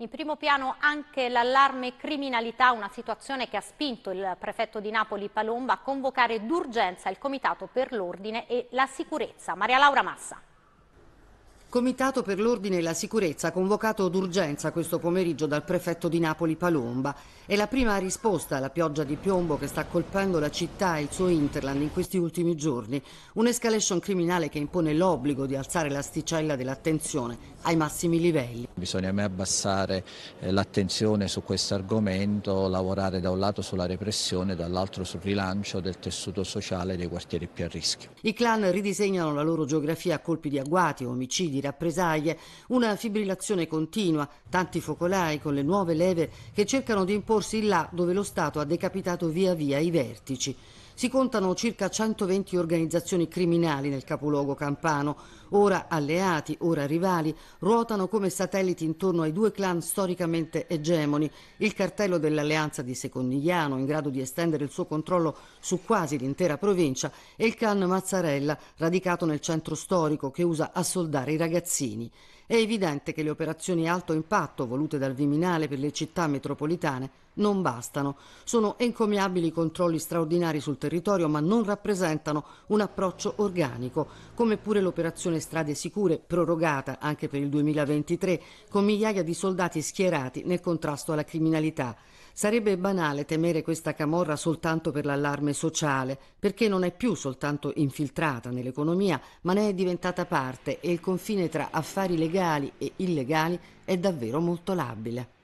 In primo piano anche l'allarme criminalità, una situazione che ha spinto il prefetto di Napoli Palomba a convocare d'urgenza il Comitato per l'Ordine e la Sicurezza. Maria Laura Massa. Comitato per l'ordine e la sicurezza convocato d'urgenza questo pomeriggio dal prefetto di Napoli Palomba. È la prima risposta alla pioggia di piombo che sta colpendo la città e il suo interland in questi ultimi giorni. Un'escalation criminale che impone l'obbligo di alzare l'asticella dell'attenzione ai massimi livelli. Bisogna mai abbassare eh, l'attenzione su questo argomento, lavorare da un lato sulla repressione e dall'altro sul rilancio del tessuto sociale dei quartieri più a rischio. I clan ridisegnano la loro geografia a colpi di agguati, omicidi di rappresaglie, una fibrillazione continua, tanti focolai con le nuove leve che cercano di imporsi là dove lo Stato ha decapitato via via i vertici. Si contano circa 120 organizzazioni criminali nel capoluogo campano, ora alleati, ora rivali, ruotano come satelliti intorno ai due clan storicamente egemoni, il cartello dell'alleanza di Secondigliano, in grado di estendere il suo controllo su quasi l'intera provincia, e il clan Mazzarella, radicato nel centro storico, che usa a soldare i ragazzini. È evidente che le operazioni alto impatto volute dal Viminale per le città metropolitane non bastano. Sono encomiabili i controlli straordinari sul territorio ma non rappresentano un approccio organico, come pure l'operazione Strade Sicure, prorogata anche per il 2023, con migliaia di soldati schierati nel contrasto alla criminalità. Sarebbe banale temere questa camorra soltanto per l'allarme sociale, perché non è più soltanto infiltrata nell'economia, ma ne è diventata parte e il confine tra affari legali e illegali è davvero molto labile.